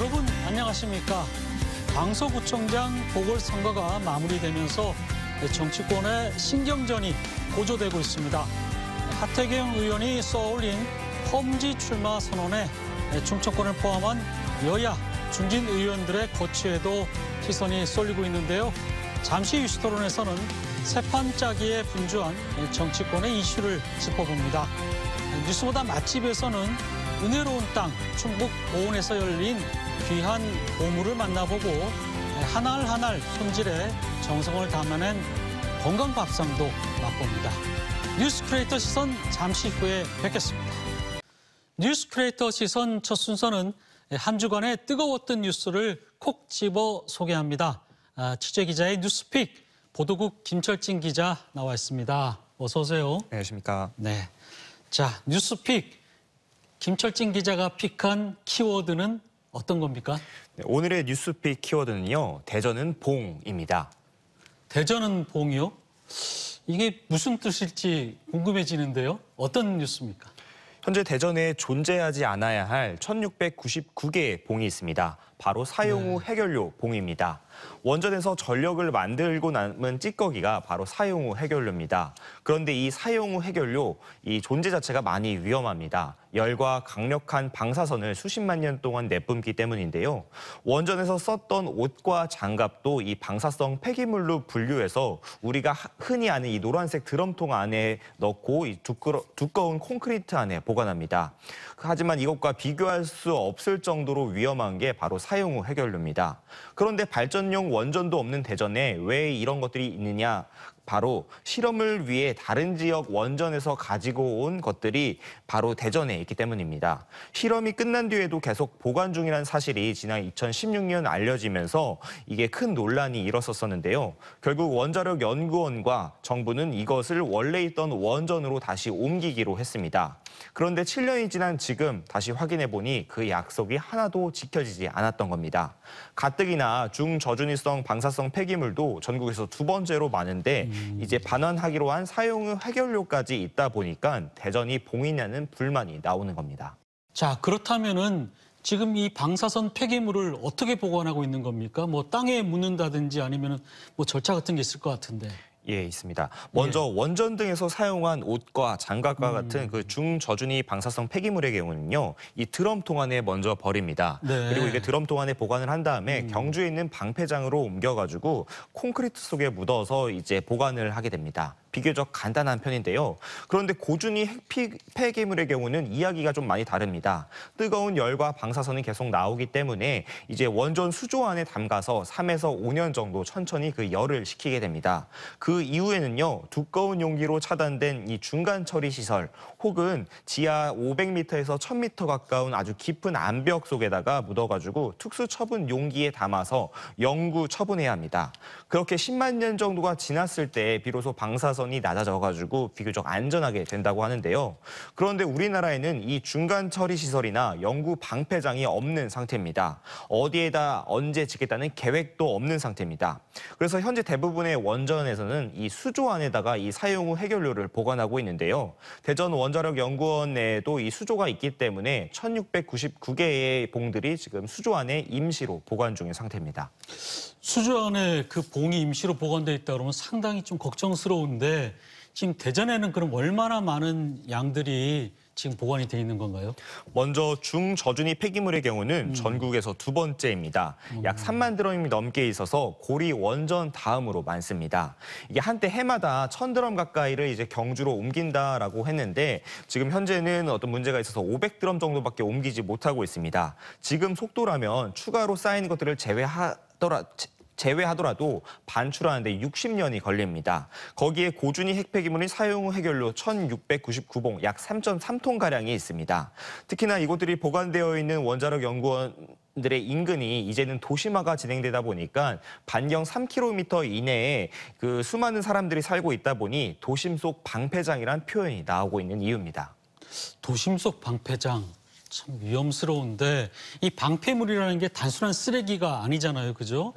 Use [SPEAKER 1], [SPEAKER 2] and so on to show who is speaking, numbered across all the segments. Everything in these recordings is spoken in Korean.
[SPEAKER 1] 여러분 안녕하십니까? 강서구청장 보궐선거가 마무리되면서 정치권의 신경전이 고조되고 있습니다. 하태경 의원이 써올린 험지 출마 선언에 충청권을 포함한 여야 중진 의원들의 거취에도 시선이 쏠리고 있는데요. 잠시 이슈 토론에서는 세판짜기에 분주한 정치권의 이슈를 짚어봅니다. 뉴스보다 맛집에서는 은혜로운 땅 충북 보은에서 열린 귀한 보물을 만나보고 한 알 한 알 손질해 정성을 담아낸 건강 밥상도 맛봅니다. 뉴스 크리에이터 시선 잠시 후에 뵙겠습니다. 뉴스 크리에이터 시선 첫 순서는 한 주간의 뜨거웠던 뉴스를 콕 집어 소개합니다. 아, 취재 기자의 뉴스픽 보도국 김철진 기자 나와 있습니다. 어서 오세요. 안녕하십니까. 네. 자, 뉴스픽 김철진 기자가 픽한 키워드는 어떤 겁니까? 네, 오늘의 뉴스픽 키워드는요. 대전은 봉입니다. 대전은 봉이요?
[SPEAKER 2] 이게 무슨 뜻일지 궁금해지는데요. 어떤 뉴스입니까? 현재 대전에 존재하지 않아야 할 1699개의 봉이 있습니다. 바로 사용 후 네. 해결료 봉입니다. 원전에서 전력을 만들고 남은 찌꺼기가 바로 사용 후 해결료입니다. 그런데 이 사용 후 해결료 이 존재 자체가 많이 위험합니다. 열과 강력한 방사선을 수십만 년 동안 내뿜기 때문인데요. 원전에서 썼던 옷과 장갑도 이 방사성 폐기물로 분류해서 우리가 흔히 아는 이 노란색 드럼통 안에 넣고 이 두꺼, 두꺼운 콘크리트 안에 보관합니다. 하지만 이것과 비교할 수 없을 정도로 위험한 게 바로 사용 후 해결료입니다. 그런데 발전 공연용 원전도 없는 대전에 왜 이런 것들이 있느냐 바로 실험을 위해 다른 지역 원전에서 가지고 온 것들이 바로 대전에 있기 때문입니다. 실험이 끝난 뒤에도 계속 보관 중이라는 사실이 지난 2016년 알려지면서 이게 큰 논란이 일었었는데요. 결국 원자력 연구원과 정부는 이것을 원래 있던 원전으로 다시 옮기기로 했습니다. 그런데 7년이 지난 지금 다시 확인해 보니 그 약속이 하나도 지켜지지 않았던 겁니다. 가뜩이나 중저준위성 방사성 폐기물도 전국에서 두 번째로 많은데 음. 이제 반환하기로 한 사용 후 해결료까지 있다 보니까 대전이 봉인하는 불만이 나오는 겁니다.
[SPEAKER 1] 자, 그렇다면은 지금 이 방사선 폐기물을 어떻게 보관하고 있는 겁니까? 뭐 땅에 묻는다든지 아니면 뭐 절차 같은 게 있을 것 같은데.
[SPEAKER 2] 예, 있습니다. 먼저 예. 원전 등에서 사용한 옷과 장갑과 음. 같은 그 중저준위 방사성 폐기물의 경우는요, 이 드럼 통 안에 먼저 버립니다. 네. 그리고 이게 드럼 통 안에 보관을 한 다음에 음. 경주에 있는 방패장으로 옮겨가지고 콘크리트 속에 묻어서 이제 보관을 하게 됩니다. 비교적 간단한 편인데요. 그런데 고준이 핵 폐기물의 경우는 이야기가 좀 많이 다릅니다. 뜨거운 열과 방사선이 계속 나오기 때문에 이제 원전 수조 안에 담가서 3에서 5년 정도 천천히 그 열을 식히게 됩니다. 그 이후에는요. 두꺼운 용기로 차단된 이 중간 처리 시설 혹은 지하 500m에서 1000m 가까운 아주 깊은 암벽 속에다가 묻어가지고 특수 처분 용기에 담아서 영구 처분해야 합니다. 그렇게 10만 년 정도가 지났을 때 비로소 방사선 방사선이 낮아져가지고 비교적 안전하게 된다고 하는데요. 그런데 우리나라에는 이 중간 처리 시설이나 연구 방패장이 없는 상태입니다. 어디에다 언제 짓겠다는 계획도 없는 상태입니다. 그래서 현재 대부분의 원전에서는 이 수조 안에다가 이 사용 후 해결료를 보관하고 있는데요. 대전 원자력연구원 내에도 이 수조가 있기 때문에 1,699개의 봉들이 지금 수조 안에 임시로 보관 중인 상태입니다.
[SPEAKER 1] 수주 안에 그 봉이 임시로 보관돼 있다 그러면 상당히 좀 걱정스러운데 지금 대전에는 그럼 얼마나 많은 양들이 지금 보관이 돼 있는 건가요?
[SPEAKER 2] 먼저 중저준위 폐기물의 경우는 음. 전국에서 두 번째입니다. 음. 약 3만 드럼이 넘게 있어서 고리 원전 다음으로 많습니다. 이게 한때 해마다 천 드럼 가까이를 이제 경주로 옮긴다라고 했는데 지금 현재는 어떤 문제가 있어서 500 드럼 정도밖에 옮기지 못하고 있습니다. 지금 속도라면 추가로 쌓인 것들을 제외하 더라 제외하더라도 반출하는데 60년이 걸립니다. 거기에 고준위 핵폐기물이 사용 후 해결로 1,699봉 약 3.3톤가량이 있습니다. 특히나 이곳들이 보관되어 있는 원자력 연구원 들의 인근이 이제는 도심화가 진행되다 보니까 반경 3km 이내에 그 수많은 사람들이 살고 있다 보니 도심 속 방패장이란 표현이 나오고 있는 이유입니다.
[SPEAKER 1] 도심 속 방패장 참 위험스러운데 이 방패물이라는 게 단순한 쓰레기가 아니잖아요, 그죠?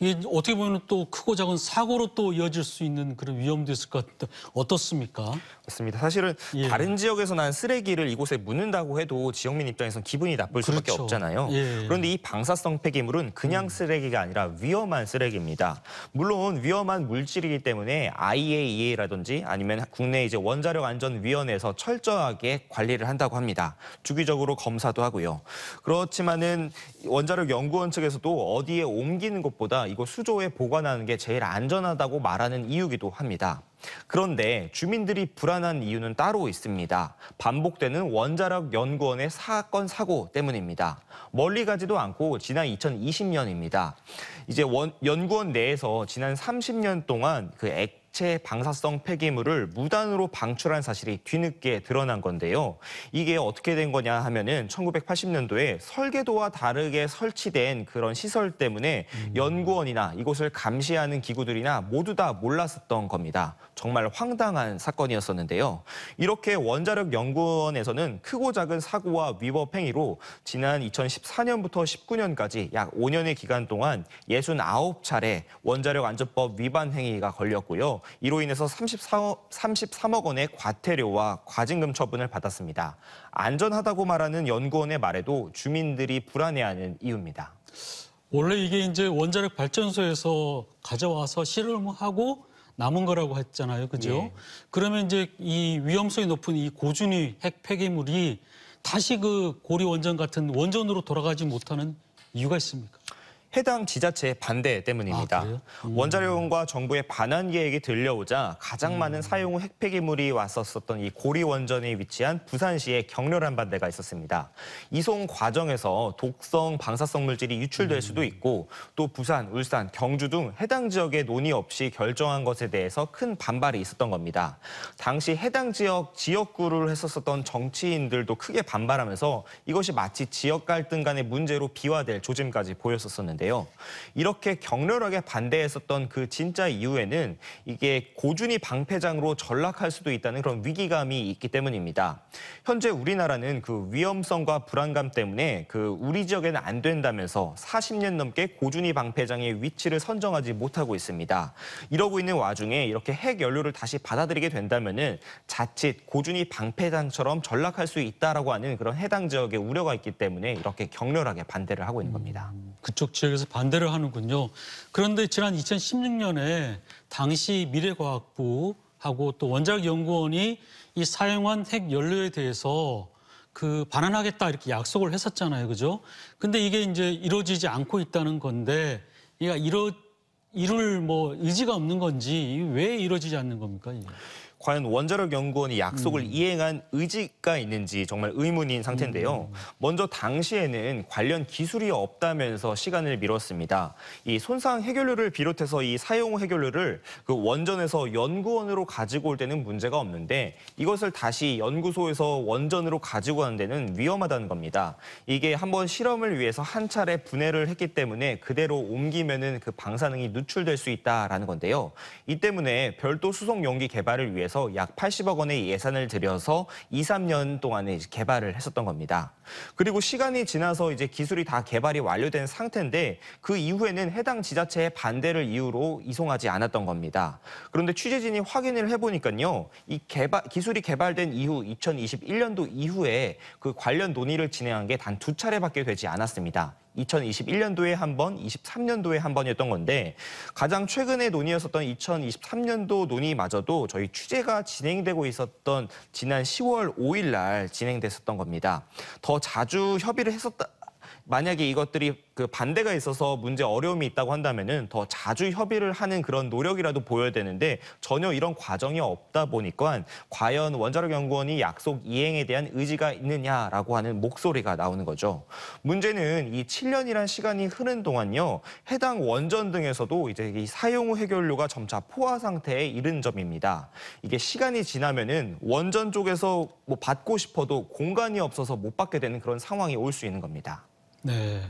[SPEAKER 1] 이게 어떻게 보면 또 크고 작은 사고로 또 이어질 수 있는 그런 위험도 있을 것 같은데 어떻습니까? 맞습니다. 사실은 예.
[SPEAKER 2] 다른 지역에서 난 쓰레기를 이곳에 묻는다고 해도 지역민 입장에선 기분이 나쁠 수밖에 그렇죠. 없잖아요. 예. 그런데 이 방사성 폐기물은 그냥 음. 쓰레기가 아니라 위험한 쓰레기입니다. 물론 위험한 물질이기 때문에 IAEA라든지 아니면 국내 이제 원자력 안전 위원회에서 철저하게 관리를 한다고 합니다. 주기적으로 검사도 하고요. 그렇지만은 원자력 연구원 측에서도 어디에 옮기는 것보다 이거 수조에 보관하는 게 제일 안전하다고 말하는 이유기도 합니다. 그런데 주민들이 불안한 이유는 따로 있습니다. 반복되는 원자력 연구원의 사건 사고 때문입니다. 멀리 가지도 않고 지난 2020년입니다. 이제 원, 연구원 내에서 지난 30년 동안 그 액, 액체 방사성 폐기물을 무단으로 방출한 사실이 뒤늦게 드러난 건데요. 이게 어떻게 된 거냐 하면은 1980년도에 설계도와 다르게 설치된 그런 시설 때문에 음. 연구원이나 이곳을 감시하는 기구들이나 모두 다 몰랐었던 겁니다. 정말 황당한 사건이었었는데요. 이렇게 원자력 연구원에서는 크고 작은 사고와 위법 행위로 지난 2014년부터 19년까지 약 5년의 기간 동안 69차례 원자력 안전법 위반 행위가 걸렸고요. 이로 인해서 34억, 33억 원의 과태료와 과징금 처분을 받았습니다. 안전하다고 말하는 연구원의 말에도 주민들이 불안해하는 이유입니다. 원래
[SPEAKER 1] 이게 이제 원자력 발전소에서 가져와서 실험하고 남은 거라고 했잖아요. 그죠? 예. 그러면 이제 이 위험성이 높은 이 고준위 핵 폐기물이 다시 그 고리 원전 같은 원전으로 돌아가지 못하는 이유가 있습니까?
[SPEAKER 2] 해당 지자체의 반대 때문입니다. 아, 음. 원자력과 정부의 반환 계획이 들려오자 가장 많은 음. 사용 후 핵폐기물이 왔었던 이 고리 원전에 위치한 부산시의 격렬한 반대가 있었습니다. 이송 과정에서 독성 방사성 물질이 유출될 음. 수도 있고 또 부산, 울산, 경주 등 해당 지역의 논의 없이 결정한 것에 대해서 큰 반발이 있었던 겁니다. 당시 해당 지역 지역구를 했었던 정치인들도 크게 반발하면서 이것이 마치 지역 갈등 간의 문제로 비화될 조짐까지 보였었는데 있데요 이렇게 격렬하게 반대했었던 그 진짜 이유에는 이게 고준이 방패장으로 전락할 수도 있다는 그런 위기감이 있기 때문입니다. 현재 우리나라는 그 위험성과 불안감 때문에 그 우리 지역에는 안 된다면서 40년 넘게 고준이 방패장의 위치를 선정하지 못하고 있습니다. 이러고 있는 와중에 이렇게 핵 연료를 다시 받아들이게 된다면은 자칫 고준이 방패장처럼 전락할 수 있다라고 하는 그런 해당 지역의 우려가 있기 때문에 이렇게 격렬하게 반대를 하고 있는 겁니다.
[SPEAKER 1] 음, 그쪽 지 지역에서 반대를 하는군요. 그런데 지난 2016년에 당시 미래과학부하고 또 원자력연구원이 이 사용한 핵 연료에 대해서 그 반환하겠다 이렇게 약속을 했었잖아요. 그죠? 근데 이게 이제 이루어지지 않고 있다는 건데 얘가 이루 이룰 뭐 의지가 없는 건지 왜 이루어지지 않는
[SPEAKER 2] 겁니까? 이게? 과연 원자력 연구원이 약속을 음. 이행한 의지가 있는지 정말 의문인 상태인데요. 음. 먼저 당시에는 관련 기술이 없다면서 시간을 미뤘습니다. 이 손상 해결료를 비롯해서 이 사용 해결료를 그 원전에서 연구원으로 가지고 올 때는 문제가 없는데 이것을 다시 연구소에서 원전으로 가지고 가는 데는 위험하다는 겁니다. 이게 한번 실험을 위해서 한 차례 분해를 했기 때문에 그대로 옮기면은 그 방사능이 누출될 수 있다라는 건데요. 이 때문에 별도 수송 용기 개발을 위해 위해서 약 80억 원의 예산을 들여서 2, 3년 동안에 개발을 했었던 겁니다. 그리고 시간이 지나서 이제 기술이 다 개발이 완료된 상태인데 그 이후에는 해당 지자체의 반대를 이유로 이송하지 않았던 겁니다. 그런데 취재진이 확인을 해보니까요. 이 개발, 기술이 개발된 이후 2021년도 이후에 그 관련 논의를 진행한 게 단 두 차례밖에 되지 않았습니다. 2021년도에 한 번, 23년도에 한 번이었던 건데 가장 최근에 논의였었던 2023년도 논의마저도 저희 취재가 진행되고 있었던 지난 10월 5일 날 진행됐었던 겁니다. 더 자주 협의를 했었다 만약에 이것들이 그 반대가 있어서 문제 어려움이 있다고 한다면은 더 자주 협의를 하는 그런 노력이라도 보여야 되는데 전혀 이런 과정이 없다 보니까 과연 원자력 연구원이 약속 이행에 대한 의지가 있느냐라고 하는 목소리가 나오는 거죠. 문제는 이 7년이란 시간이 흐른 동안요. 해당 원전 등에서도 이제 이 사용 후 해결료가 점차 포화 상태에 이른 점입니다. 이게 시간이 지나면은 원전 쪽에서 뭐 받고 싶어도 공간이 없어서 못 받게 되는 그런 상황이 올 수 있는 겁니다.
[SPEAKER 1] 네.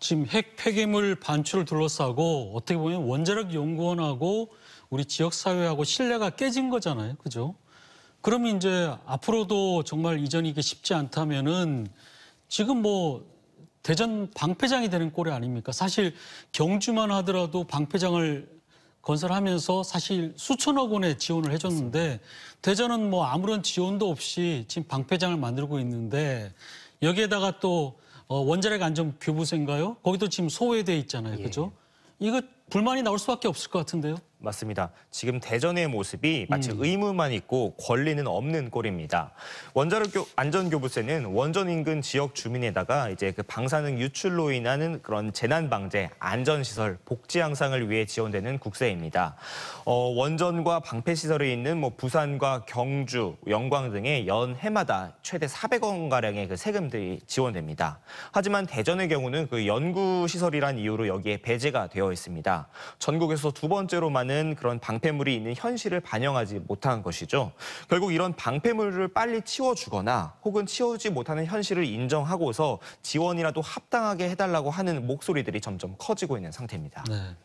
[SPEAKER 1] 지금 핵 폐기물 반출을 둘러싸고 어떻게 보면 원자력 연구원하고 우리 지역 사회하고 신뢰가 깨진 거잖아요. 그죠? 그러면 이제 앞으로도 정말 이전이 이게 쉽지 않다면은 지금 뭐 대전 방패장이 되는 꼴이 아닙니까? 사실 경주만 하더라도 방패장을 건설하면서 사실 수천억 원의 지원을 해줬는데 대전은 뭐 아무런 지원도 없이 지금 방패장을 만들고 있는데 여기에다가 또 어, 원자력 안전 교부세인가요? 거기도 지금 소외돼
[SPEAKER 2] 있잖아요. 예. 그죠? 이거 불만이 나올 수밖에 없을 것 같은데요. 맞습니다. 지금 대전의 모습이 마치 음. 의무만 있고 권리는 없는 꼴입니다. 원자력 안전교부세는 원전 인근 지역 주민에다가 이제 그 방사능 유출로 인하는 그런 재난 방제, 안전시설, 복지 향상을 위해 지원되는 국세입니다. 어, 원전과 방패 시설이 있는 뭐 부산과 경주, 영광 등의 연 해마다 최대 400억 가량의 그 세금들이 지원됩니다. 하지만 대전의 경우는 그 연구 시설이란 이유로 여기에 배제가 되어 있습니다. 전국에서 두 번째로 많은 많은 그런 방패물이 있는 현실을 반영하지 못한 것이죠. 결국 이런 방패물을 빨리 치워주거나 혹은 치워주지 못하는 현실을 인정하고서 지원이라도 합당하게 해달라고 하는 목소리들이 점점 커지고 있는 상태입니다.
[SPEAKER 1] 네.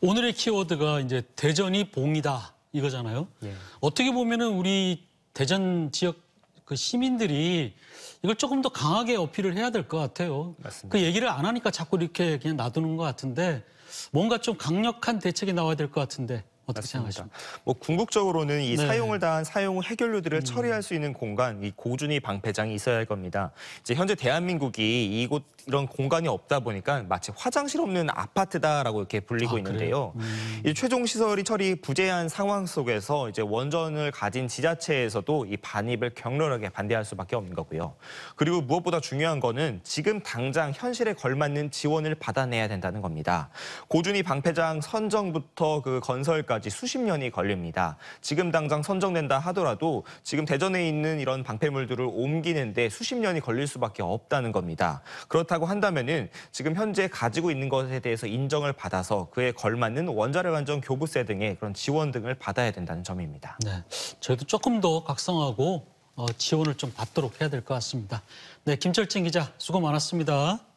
[SPEAKER 1] 오늘의 키워드가 이제 대전이 봉이다 이거잖아요. 예. 어떻게 보면은 우리 대전 지역 그 시민들이 이걸 조금 더 강하게 어필을 해야 될 것 같아요. 그 맞습니다. 그 얘기를 안 하니까 자꾸 이렇게 그냥 놔두는 것 같은데 뭔가 좀 강력한 대책이 나와야 될 것 같은데
[SPEAKER 2] 어떻게 생각하십니까? 뭐 궁극적으로는 이 네. 사용을 다한 사용 해결료들을 음. 처리할 수 있는 공간, 이 고준위 방패장이 있어야 할 겁니다. 이제 현재 대한민국이 이곳 이런 공간이 없다 보니까 마치 화장실 없는 아파트다라고 이렇게 불리고 아, 있는데요. 음. 이 최종 시설이 처리 부재한 상황 속에서 이제 원전을 가진 지자체에서도 이 반입을 격렬하게 반대할 수밖에 없는 거고요. 그리고 무엇보다 중요한 거는 지금 당장 현실에 걸맞는 지원을 받아내야 된다는 겁니다. 고준위 방패장 선정부터 그건설 발표까지 수십 년이 걸립니다. 지금 당장 선정된다 하더라도 지금 대전에 있는 이런 방패물들을 옮기는데 수십 년이 걸릴 수밖에 없다는 겁니다. 그렇다고 한다면은 지금 현재 가지고 있는 것에 대해서 인정을 받아서 그에 걸맞는 원자력 안전 교부세 등의 그런 지원 등을 받아야 된다는 점입니다.
[SPEAKER 1] 네, 저희도 조금 더 각성하고 어, 지원을 좀 받도록 해야 될 것 같습니다. 네, 김철진 기자 수고 많았습니다.